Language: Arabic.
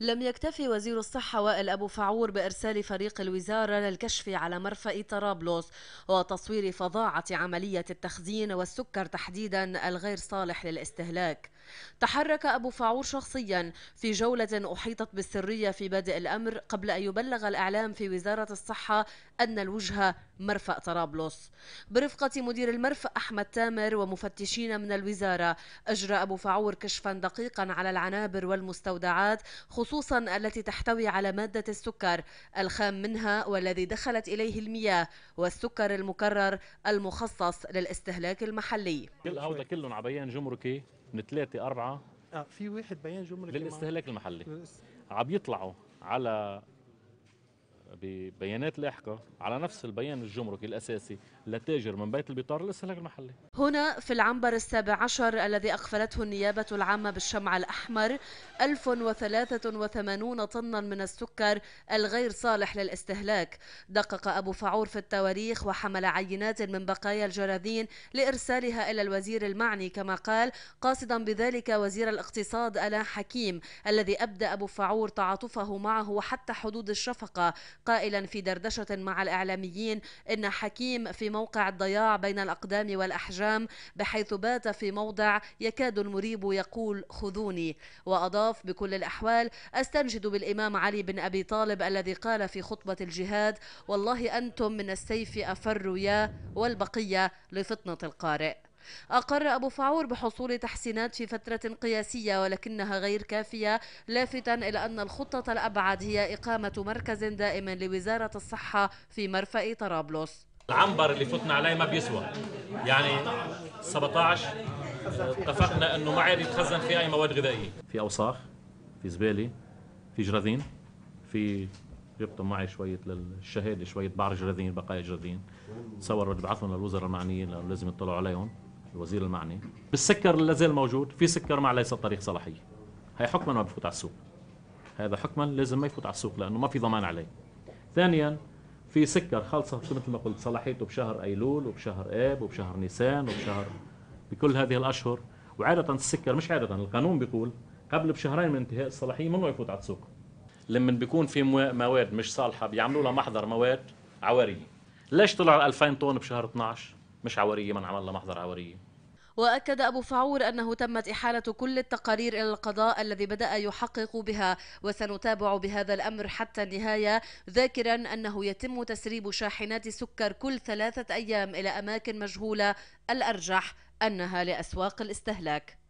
لم يكتفي وزير الصحة وائل أبو فعور بإرسال فريق الوزارة للكشف على مرفأ طرابلس وتصوير فظاعة عملية التخزين والسكر تحديدا الغير صالح للاستهلاك تحرك أبو فاعور شخصيا في جولة أحيطت بالسرية في بادئ الأمر قبل أن يبلغ الإعلام في وزارة الصحة أن الوجهة مرفأ طرابلس برفقة مدير المرفأ أحمد تامر ومفتشين من الوزارة أجرى أبو فاعور كشفا دقيقا على العنابر والمستودعات خصوصا التي تحتوي على مادة السكر الخام منها والذي دخلت إليه المياه والسكر المكرر المخصص للاستهلاك المحلي كل هودا كلهم عبيان جمركي من ثلاثة أربعة اه في واحد بيان جمله للاستهلاك المحلي عم يطلعوا على ببيانات لاحقة على نفس البيان الجمركي الأساسي لتاجر من بيت البطار للاستهلاك المحلي هنا في العنبر السابع عشر الذي أقفلته النيابة العامة بالشمع الأحمر 1083 طنا من السكر الغير صالح للاستهلاك دقق أبو فعور في التواريخ وحمل عينات من بقايا الجراذين لإرسالها إلى الوزير المعني كما قال قاصدا بذلك وزير الاقتصاد ألا حكيم الذي أبدى أبو فعور تعاطفه معه حتى حدود الشفقة قائلا في دردشة مع الإعلاميين إن حكيم في موقع الضياع بين الأقدام والأحجام بحيث بات في موضع يكاد المريب يقول خذوني وأضاف بكل الأحوال أستنجد بالإمام علي بن أبي طالب الذي قال في خطبة الجهاد والله أنتم من السيف افر يا والبقية لفطنة القارئ أقر أبو فعور بحصول تحسينات في فترة قياسية ولكنها غير كافية لافتا إلى أن الخطة الأبعد هي إقامة مركز دائم لوزارة الصحة في مرفأ طرابلس العنبر اللي فتنا عليه ما بيسوى يعني 17 اتفقنا انه ما عاد يتخزن فيه اي مواد غذائيه في اوساخ في زباله في جراذين في جبتوا معي شوية للشهادة شوية بعض جراذين بقايا جراذين تصور بدي ابعثهم للوزراء المعنيين لازم يطلعوا عليهم الوزير المعني بالسكر اللي لازال موجود في سكر مع ليس طريق صلاحيه هي حكما ما بفوت على السوق هذا حكما لازم ما يفوت على السوق لانه ما في ضمان عليه ثانيا في سكر خالصه مثل ما قلت صلاحيته بشهر ايلول وبشهر اب وبشهر نيسان وبشهر بكل هذه الاشهر وعاده السكر مش عاده القانون بيقول قبل بشهرين من انتهاء الصلاحيه منه يفوت على السوق لما بيكون في مواد مش صالحه بيعملوا لها محضر مواد عواريه ليش طلع 2000 طن بشهر 12 مش عوريه من عمل محضر عوريه وأكد أبو فعور أنه تمت إحالة كل التقارير إلى القضاء الذي بدأ يحقق بها وسنتابع بهذا الأمر حتى النهاية ذاكرا أنه يتم تسريب شاحنات سكر كل ثلاثة أيام إلى أماكن مجهولة الأرجح أنها لأسواق الاستهلاك